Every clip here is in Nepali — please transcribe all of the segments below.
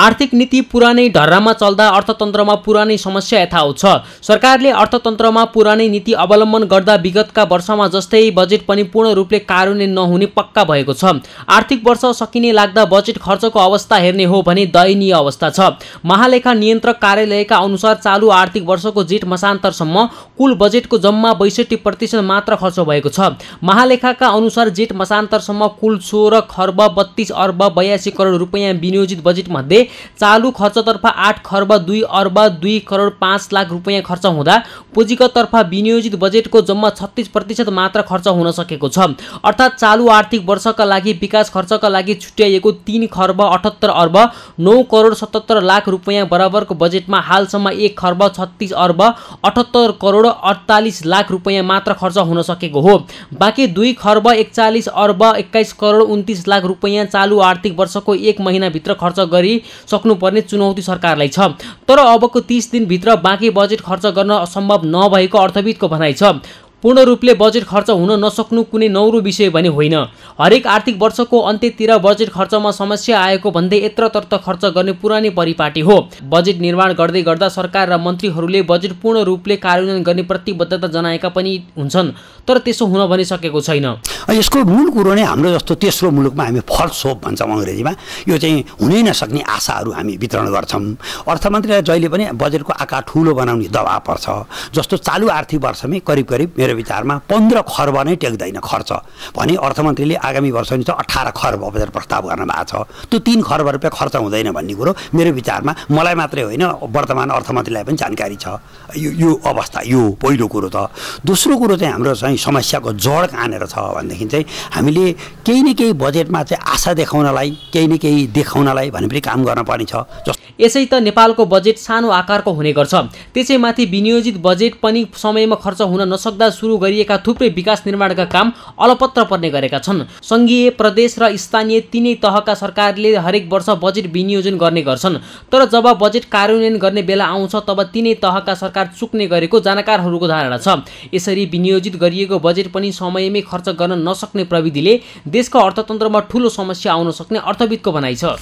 आर्थिक नीति पुरानै ढर्रामा चल्दा अर्थतन्त्रमा पुरानै समस्या यथाउ छ सरकारले अर्थतन्त्रमा पुरानै नीति अवलम्बन गर्दा विगतका वर्षमा जस्तै बजेट पनि पूर्ण रूपले कार्यान्वयन नहुने पक्का भएको छ आर्थिक वर्ष सकिने लाग्दा बजेट खर्चको अवस्था हेर्ने हो भने दयनीय अवस्था छ महालेखा नियन्त्रक कार्यालयका अनुसार चालु आर्थिक वर्षको जेठ मसान्तरसम्म कुल बजेटको जम्मा बैसठी प्रतिशत मात्र खर्च भएको छ महालेखाका अनुसार जेठ मसान्तरसम्म कुल सोह्र खर्ब बत्तिस अर्ब बयासी करोड रुपियाँ विनियोजित बजेटमध्ये चालु खर्चतर्फ आठ खर्ब दुई अर्ब दुई करोड पाँच लाख रुपियाँ खर्च हुँदा पुँजीगतर्फ विनियोजित बजेटको जम्मा छत्तिस प्रतिशत मात्र खर्च हुन सकेको छ अर्थात् चालु आर्थिक वर्षका लागि विकास खर्चका लागि छुट्याइएको तिन खर्ब अठहत्तर अर्ब नौ करोड सतहत्तर लाख रुपियाँ बराबरको बजेटमा हालसम्म एक खर्ब छत्तिस अर्ब अठहत्तर करोड अडतालिस लाख रुपियाँ मात्र खर्च हुन सकेको हो बाँकी दुई खर्ब एकचालिस अर्ब एक्काइस करोड उन्तिस लाख रुपियाँ चालु आर्थिक वर्षको एक महिनाभित्र खर्च गरिसक्नुपर्ने चुनौती सरकारलाई छ तर अबको तिस दिनभित्र बाँकी बजेट खर्च गर्न असम्भव नभएको अर्थविदको भनाइ छ पूर्ण रूपले बजेट खर्च हुन नसक्नु कुनै नौरो विषय भने होइन हरेक आर्थिक वर्षको अन्त्यतिर बजेट खर्चमा समस्या आएको भन्दै यत्रतर्त खर्च गर्ने पुरानै परिपाटी हो बजेट निर्माण गर्दै गर्दा सरकार र मन्त्रीहरूले बजेट पूर्ण रूपले कार्यान्वयन गर्ने प्रतिबद्धता जनाएका पनि हुन्छन् तर त्यसो हुन भनिसकेको छैन यसको मूल कुरो नै हाम्रो जस्तो तेस्रो मुलुकमा हामी फल्स होप भन्छौँ अङ्ग्रेजीमा यो चाहिँ हुनै नसक्ने आशाहरू हामी वितरण गर्छौँ अर्थमन्त्रीलाई जहिले पनि बजेटको आकार ठुलो बनाउने दबाव पर्छ जस्तो चालु आर्थिक वर्षमै करिब करिब मेरो मेरो विचारमा पन्ध्र खर्ब नै टेक्दैन खर्च भने अर्थमन्त्रीले आगामी वर्ष त अठार खर्ब बजेट प्रस्ताव गर्न भएको छ त्यो तिन खर्ब रुपियाँ खर्च हुँदैन भन्ने कुरो मेरो विचारमा मलाई मात्रै होइन वर्तमान अर्थमन्त्रीलाई पनि जानकारी छ यो यो अवस्था यो पहिलो कुरो त दोस्रो कुरो चाहिँ हाम्रो चाहिँ समस्याको जड कहाँनिर छ भनेदेखि चाहिँ हामीले केही न केही बजेटमा चाहिँ आशा देखाउनलाई केही न केही देखाउनलाई भने पनि काम गर्न पर्ने छ यसै त नेपालको बजेट सानो आकारको हुने गर्छ त्यसैमाथि विनियोजित बजेट पनि समयमा खर्च हुन नसक्दा सुरु गरिएका थुप्रै विकास निर्माणका काम अलपत्र पर्ने गरेका छन् सङ्घीय प्रदेश र स्थानीय तिनै तहका सरकारले हरेक वर्ष बजेट विनियोजन गर्ने गर्छन् तर जब बजेट कार्यान्वयन गर्ने बेला आउँछ तब तिनै तहका सरकार चुक्ने गरेको जानकारहरूको धारणा छ यसरी विनियोजित गरिएको बजेट पनि समयमै खर्च गर्न नसक्ने प्रविधिले देशको अर्थतन्त्रमा ठुलो समस्या आउन सक्ने अर्थविदको भनाइ छ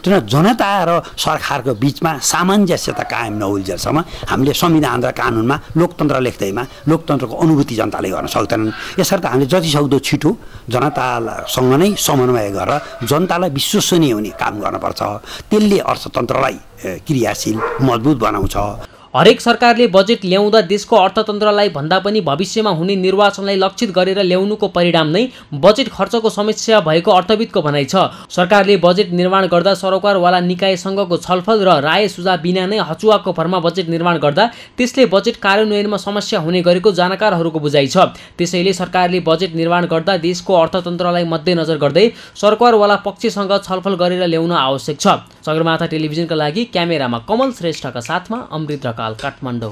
तर जनता र सरकारको बिचमा सामञ्जस्यता कायम नहुल्जेलसम्म हामीले संविधान र कानुनमा लोकतन्त्र लेख्दैमा लोकतन्त्रको अनुभूति जनताले गर्न सक्दैनन् यसर्थ हामीले जति जतिसक्दो छिटो जनतासँग नै समन्वय गरेर जनतालाई विश्वसनीय हुने काम गर्नुपर्छ त्यसले अर्थतन्त्रलाई क्रियाशील मजबुत बनाउँछ हरेक सरकारले बजेट ल्याउँदा देशको अर्थतन्त्रलाई भन्दा पनि भविष्यमा हुने निर्वाचनलाई लक्षित गरेर ल्याउनुको परिणाम नै बजेट खर्चको समस्या भएको अर्थविदको भनाइ छ सरकारले बजेट निर्माण गर्दा सरकारवाला निकायसँगको छलफल र राय सुझाव बिना नै हचुवाको भरमा बजेट निर्माण गर्दा त्यसले बजेट कार्यान्वयनमा समस्या हुने गरेको जानकारहरूको बुझाइ छ त्यसैले सरकारले बजेट निर्माण गर्दा देशको अर्थतन्त्रलाई मध्यनजर गर्दै सरकारवाला पक्षसँग छलफल गरेर ल्याउन आवश्यक छ सगरमाथा टेलिभिजनका लागि क्यामेरामा कमल श्रेष्ठका साथमा अमृत रक কাল কাঠমান্ডু